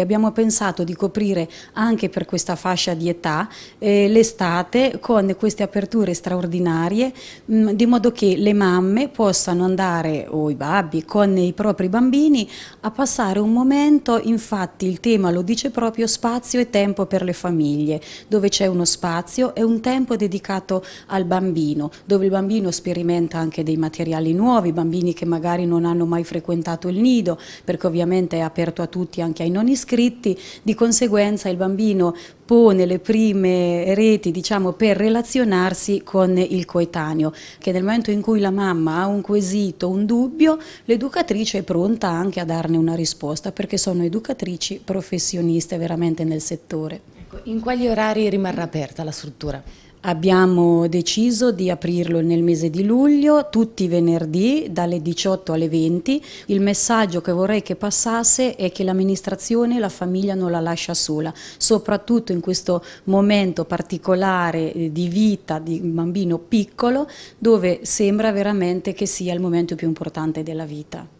Abbiamo pensato di coprire anche per questa fascia di età eh, l'estate con queste aperture straordinarie mh, mm, di modo che le mamme possano andare o i babbi con i propri bambini a passare un momento, infatti il tema lo dice proprio spazio e tempo per le famiglie, dove c'è uno spazio e un tempo dedicato al bambino, dove il bambino sperimenta anche dei materiali nuovi, bambini che magari non hanno mai frequentato il nido, perché ovviamente è aperto a tutti anche ai non iscritti, iscritti, di conseguenza il bambino pone le prime reti diciamo, per relazionarsi con il coetaneo, che nel momento in cui la mamma ha un quesito, un dubbio, l'educatrice è pronta anche a darne una risposta, perché sono educatrici professioniste veramente nel settore. Ecco, in quali orari rimarrà aperta la struttura? Abbiamo deciso di aprirlo nel mese di luglio, tutti i venerdì, dalle 18 alle 20. Il messaggio che vorrei che passasse è che l'amministrazione e la famiglia non la lascia sola, soprattutto in questo momento particolare eh, di vita di un bambino piccolo, dove sembra veramente che sia il momento più importante della vita.